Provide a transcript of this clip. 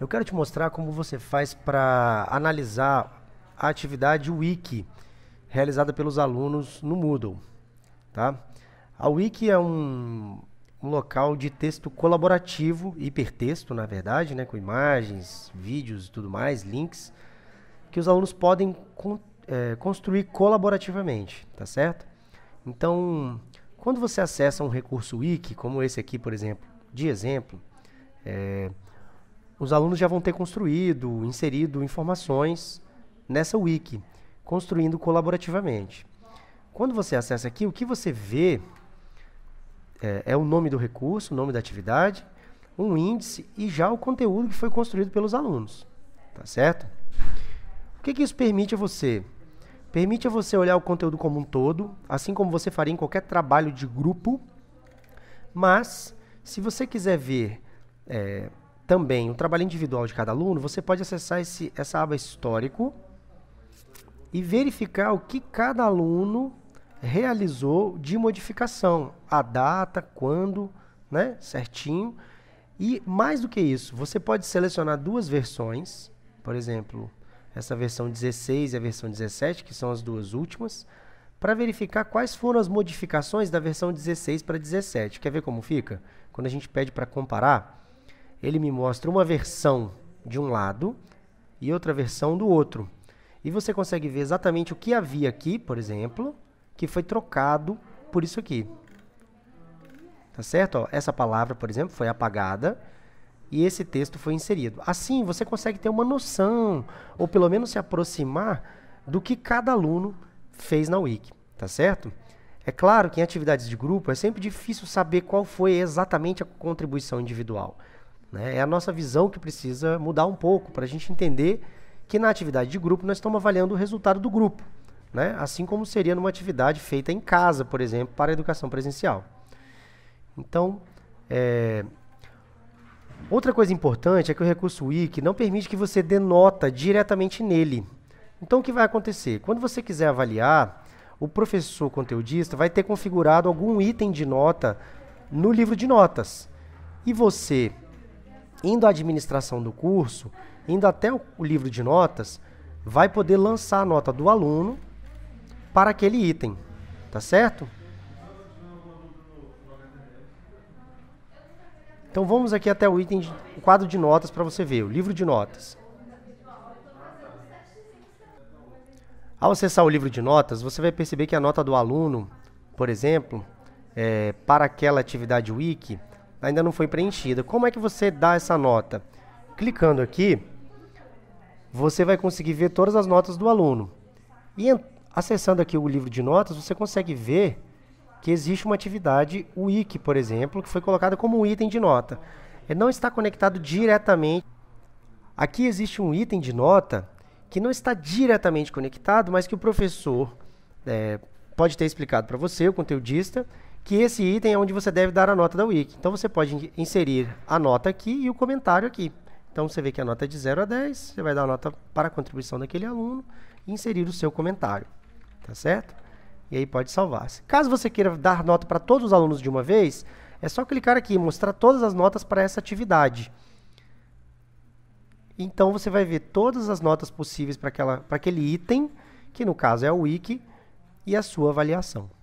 Eu quero te mostrar como você faz para analisar a atividade Wiki realizada pelos alunos no Moodle. Tá? A Wiki é um, um local de texto colaborativo, hipertexto, na verdade, né, com imagens, vídeos e tudo mais, links, que os alunos podem con é, construir colaborativamente, tá certo? Então, quando você acessa um recurso Wiki, como esse aqui, por exemplo, de exemplo, é, os alunos já vão ter construído, inserido informações nessa wiki, construindo colaborativamente. Quando você acessa aqui, o que você vê é, é, o nome do recurso, o nome da atividade, um índice e já o conteúdo que foi construído pelos alunos. Tá certo? O que, que isso permite a você? Permite a você olhar o conteúdo como um todo, assim como você faria em qualquer trabalho de grupo, mas se você quiser ver é, também o trabalho individual de cada aluno, você pode acessar esse, essa aba histórico e verificar o que cada aluno realizou de modificação, a data, quando, né, certinho. E mais do que isso, você pode selecionar duas versões, por exemplo, essa versão 16 e a versão 17, que são as duas últimas, para verificar quais foram as modificações da versão 16 para 17. Quer ver como fica? Quando a gente pede para comparar, ele me mostra uma versão de um lado e outra versão do outro. E você consegue ver exatamente o que havia aqui, por exemplo, que foi trocado por isso aqui. Tá certo? essa palavra, por exemplo, foi apagada e esse texto foi inserido. Assim, você consegue ter uma noção, ou pelo menos se aproximar, do que cada aluno fez na Wiki. Tá certo? É claro que em atividades de grupo é sempre difícil saber qual foi exatamente a contribuição individual. Né? É a nossa visão que precisa mudar um pouco para a gente entender que na atividade de grupo nós estamos avaliando o resultado do grupo, né? assim como seria numa atividade feita em casa, por exemplo, para a educação presencial. Então, é... outra coisa importante é que o recurso Wiki não permite que você denota diretamente nele. Então, o que vai acontecer? Quando você quiser avaliar, o professor conteudista vai ter configurado algum item de nota no livro de notas. E você, indo à administração do curso, indo até o livro de notas, vai poder lançar a nota do aluno para aquele item, tá certo? Então vamos aqui até o item, de, o quadro de notas para você ver, o livro de notas. Ao acessar o livro de notas, você vai perceber que a nota do aluno, por exemplo, é, para aquela atividade wiki, ainda não foi preenchida. Como é que você dá essa nota? Clicando aqui, você vai conseguir ver todas as notas do aluno. E acessando aqui o livro de notas, você consegue ver que existe uma atividade wiki, por exemplo, que foi colocada como um item de nota. Ele não está conectado diretamente. Aqui existe um item de nota que não está diretamente conectado, mas que o professor é, pode ter explicado para você, o conteudista, que esse item é onde você deve dar a nota da wiki. Então você pode inserir a nota aqui e o comentário aqui. Então você vê que a nota é de 0 a 10, você vai dar a nota para a contribuição daquele aluno e inserir o seu comentário, tá certo? E aí pode salvar-se. Caso você queira dar nota para todos os alunos de uma vez, é só clicar aqui e mostrar todas as notas para essa atividade. Então você vai ver todas as notas possíveis para aquele item, que no caso é o wiki, e a sua avaliação.